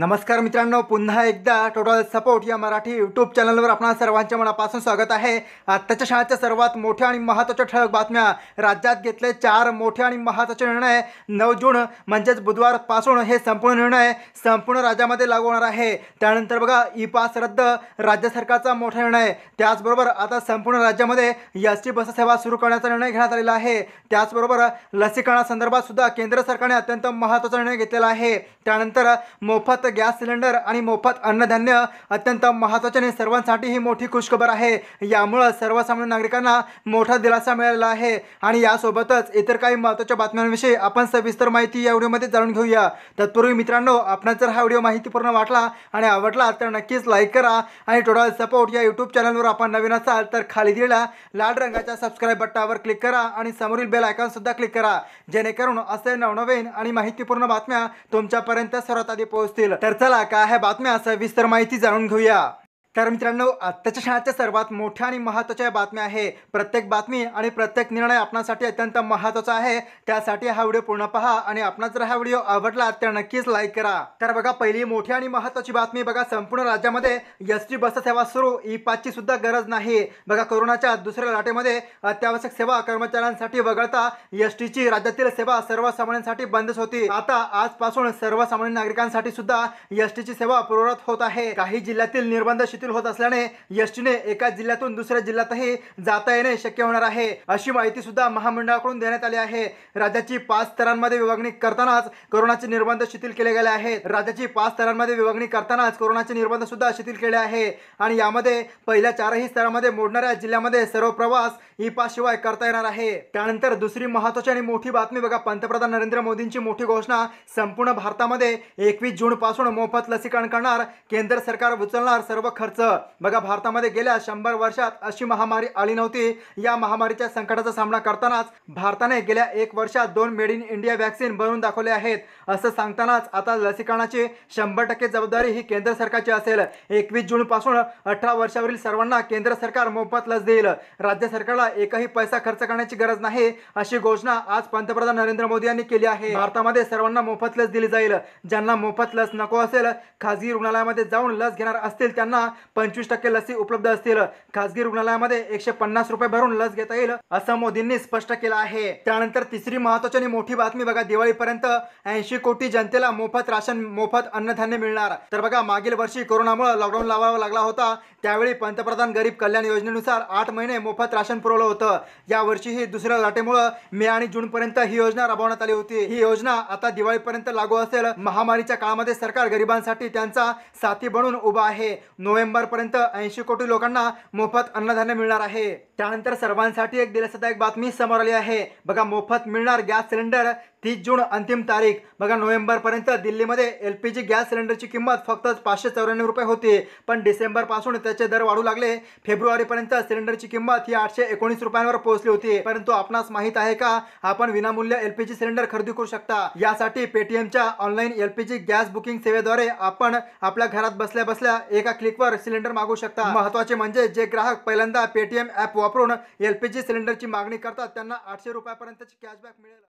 नमस्कार मित्रांनो पुन्हा एकदा टोटल सपोर्ट या मराठी यूट्यूब चॅनलवर आपणा सर्वांच्या मनापासून स्वागत आहे आत्ताच्या शाळेच्या सर्वात मोठ्या आणि महत्त्वाच्या ठळक बातम्या राज्यात घेतले चार मोठे आणि महत्त्वाचे निर्णय नऊ जून म्हणजेच बुधवारपासून हे संपूर्ण निर्णय संपूर्ण राज्यामध्ये लागू होणार आहे त्यानंतर बघा ई पास रद्द राज्य सरकारचा मोठा निर्णय त्याचबरोबर आता संपूर्ण राज्यामध्ये एस टी बससेवा सुरू करण्याचा निर्णय घेण्यात आलेला आहे त्याचबरोबर लसीकरणासंदर्भात सुद्धा केंद्र सरकारने अत्यंत महत्त्वाचा निर्णय घेतलेला आहे त्यानंतर मोफत मोफत गॅस सिलेंडर आणि मोफत अन्नधान्य अत्यंत महत्वाचे आणि सर्वांसाठी ही मोठी खुशखबर आहे यामुळं सर्वसामान्य नागरिकांना मोठा दिलासा मिळाला आहे आणि यासोबतच इतर काही महत्त्वाच्या बातम्यांविषयी आपण सविस्तर माहिती या व्हिडिओमध्ये जाणून घेऊया तत्पूर्वी मित्रांनो आपण जर हा व्हिडिओ माहितीपूर्ण वाटला आणि आवडला तर नक्कीच लाईक करा आणि टोटल सपोर्ट या यूट्यूब चॅनलवर आपण नवीन असाल तर खाली दिलेल्या लाल रंगाच्या सबस्क्राईब बटनावर क्लिक करा आणि समोरील बेल सुद्धा क्लिक करा जेणेकरून असे नवनवीन आणि माहितीपूर्ण बातम्या तुमच्यापर्यंत सर्वात आधी पोहोचतील तर चला काय ह्या बातम्या असा विस्तर माहिती जाणून घेऊया तर मित्रांनो आत्ताच्या क्षणाच्या सर्वात मोठ्या आणि महत्त्वाच्या बातम्या आहे प्रत्येक बातमी आणि प्रत्येक निर्णय आपणासाठी अत्यंत महत्त्वाचा आहे त्यासाठी हा व्हिडिओ पूर्ण पहा आणि आपण जर हा व्हिडिओ आवडला तर नक्कीच लाईक करा तर बघा पहिली मोठी आणि महत्त्वाची बातमी बघा संपूर्ण राज्यामध्ये एस टी बस सेवा सुरू ई पाचची सुद्धा गरज नाही बघा कोरोनाच्या दुसऱ्या लाटेमध्ये अत्यावश्यक सेवा कर्मचाऱ्यांसाठी वगळता एस टीची राज्यातील सेवा सर्वसामान्यांसाठी बंदच होती आता आजपासून सर्वसामान्य नागरिकांसाठी सुद्धा एस टीची सेवा पूर्वत होत आहे काही जिल्ह्यातील निर्बंध होत असल्याने एसटीने एका जिल्ह्यातून दुसऱ्या जिल्ह्यातही जाता येणे शक्य होणार आहे अशी माहिती सुद्धा महामंडळाकडून देण्यात आली आहे राज्याची पाच स्तरांमध्ये विभागणी करतानाच कोरोनाचे निर्बंध शिथिल केले गेले आहेत राज्याची पाच स्तरांमध्ये विभागणी करतानाच कोरोनाचे निर्बंध सुद्धा शिथिल केले आहे आणि यामध्ये पहिल्या चारही स्तरामध्ये मोडणाऱ्या जिल्ह्यामध्ये सर्व प्रवास ई पास शिवाय करता येणार आहे त्यानंतर दुसरी महत्वाची आणि मोठी बातमी बघा पंतप्रधान नरेंद्र मोदींची मोठी घोषणा संपूर्ण भारतामध्ये एकवीस जून पासून मोफत लसीकरण करणार केंद्र सरकार उचलणार सर्व खर्च खर्च बघा भारतामध्ये गेल्या शंभर वर्षात अशी महामारी आली नव्हती या महामारीच्या संकटाचा सामना करतानाच भारताने गेल्या एक वर्षात दोन मेड इन इंडिया वॅक्सिन बनवून दाखवले आहेत असं सांगतानाच आता लसीकरणाची शंभर टक्के जबाबदारी ही केंद्र सरकारची असेल एकवीस पासून अठरा वर्षावरील सर्वांना केंद्र सरकार मोफत लस देईल राज्य सरकारला एकही पैसा खर्च करण्याची गरज नाही अशी घोषणा आज पंतप्रधान नरेंद्र मोदी यांनी केली आहे भारतामध्ये सर्वांना मोफत लस दिली जाईल ज्यांना मोफत लस नको असेल खासगी रुग्णालयामध्ये जाऊन लस घेणार असतील त्यांना पंचवीस टक्के लसी उपलब्ध असतील खासगी रुग्णालयामध्ये एकशे पन्नास रुपये भरून लस घेता येईल असं मोदींनी स्पष्ट केलं आहे त्यानंतर तिसरी महत्वाची आणि मोठी बातमी बघा दिवाळीपर्यंत ऐंशी कोटी जनतेला मोफत राशन मोफत अन्नधान्य मिळणार तर बघा मागील वर्षी कोरोनामुळे लॉकडाऊन लावावा लागला होता त्यावेळी पंतप्रधान गरीब कल्याण योजनेनुसार आठ महिने मोफत राशन पुरवलं होतं वर्षी ही दुसऱ्या लाटेमुळे मे आणि जून पर्यंत ही योजना राबवण्यात आली होती ही योजना आता दिवाळीपर्यंत लागू असेल महामारीच्या काळामध्ये सरकार गरिबांसाठी त्यांचा साथी बनून उभा आहे नोव्हेंबर पर्यंत ऐंशी कोटी लोकांना मोफत अन्नधान्य मिळणार आहे त्यानंतर सर्वांसाठी एक दिलासादायक बातमी समोर आली आहे बघा मोफत मिळणार गॅस सिलेंडर तीस जून अंतिम तारीख बघा नोव्हेंबरपर्यंत दिल्लीमध्ये एल पी जी गॅस सिलेंडरची किंमत फक्त पाचशे चौऱ्याण्णव रुपये होती पण डिसेंबरपासून त्याचे दर वाढू लागले फेब्रुवारीपर्यंत सिलेंडरची किंमत ही आठशे एकोणीस रुपयांवर पोहोचली होती परंतु आपणास माहीत आहे का आपण विनामूल्य एल पी जी सिलेंडर खरेदी करू शकता यासाठी पेटीएमच्या online L P G gas booking सेवेद्वारे आपण आपल्या घरात बसल्या बसल्या एका क्लिकवर सिलेंडर मागू शकता महत्वाचे म्हणजे जे ग्राहक पहिल्यांदा पेटीएम ऍप वापरून एलपीजी ची सिलेंडरची मागणी करतात त्यांना आठशे रुपयापर्यंतची कॅशबॅक मिळेल